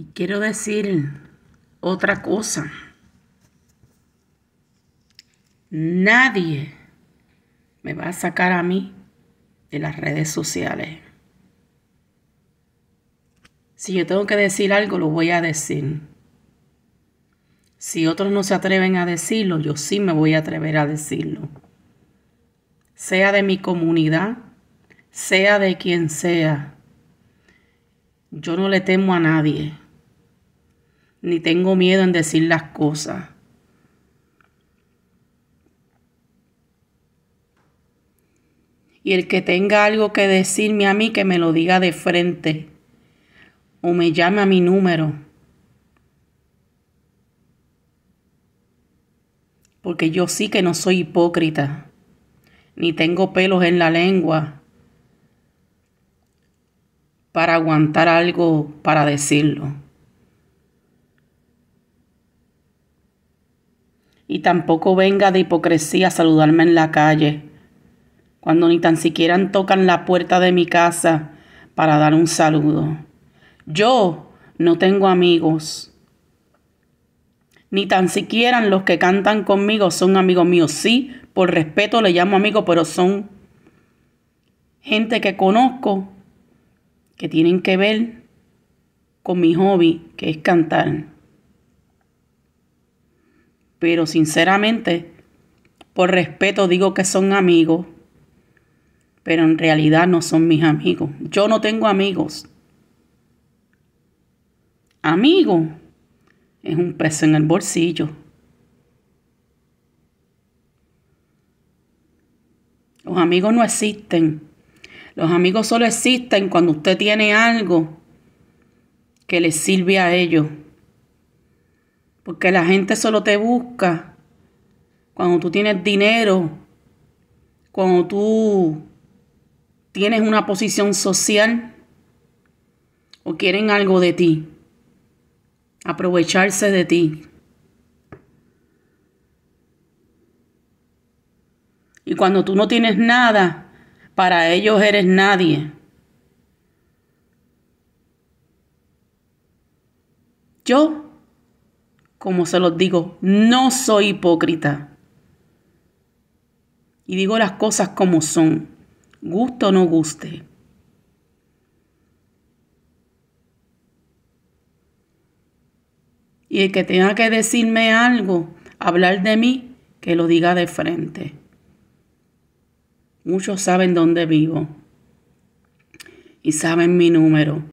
Y quiero decir otra cosa. Nadie me va a sacar a mí de las redes sociales. Si yo tengo que decir algo, lo voy a decir. Si otros no se atreven a decirlo, yo sí me voy a atrever a decirlo. Sea de mi comunidad, sea de quien sea. Yo no le temo a nadie ni tengo miedo en decir las cosas. Y el que tenga algo que decirme a mí, que me lo diga de frente o me llame a mi número. Porque yo sí que no soy hipócrita, ni tengo pelos en la lengua para aguantar algo para decirlo. y tampoco venga de hipocresía saludarme en la calle, cuando ni tan siquiera tocan la puerta de mi casa para dar un saludo. Yo no tengo amigos, ni tan siquiera los que cantan conmigo son amigos míos. Sí, por respeto le llamo amigo, pero son gente que conozco que tienen que ver con mi hobby, que es cantar pero sinceramente, por respeto digo que son amigos, pero en realidad no son mis amigos. Yo no tengo amigos. Amigo es un peso en el bolsillo. Los amigos no existen. Los amigos solo existen cuando usted tiene algo que le sirve a ellos. Porque la gente solo te busca cuando tú tienes dinero, cuando tú tienes una posición social o quieren algo de ti, aprovecharse de ti. Y cuando tú no tienes nada, para ellos eres nadie. Yo como se los digo, no soy hipócrita. Y digo las cosas como son, gusto o no guste. Y el que tenga que decirme algo, hablar de mí, que lo diga de frente. Muchos saben dónde vivo y saben mi número.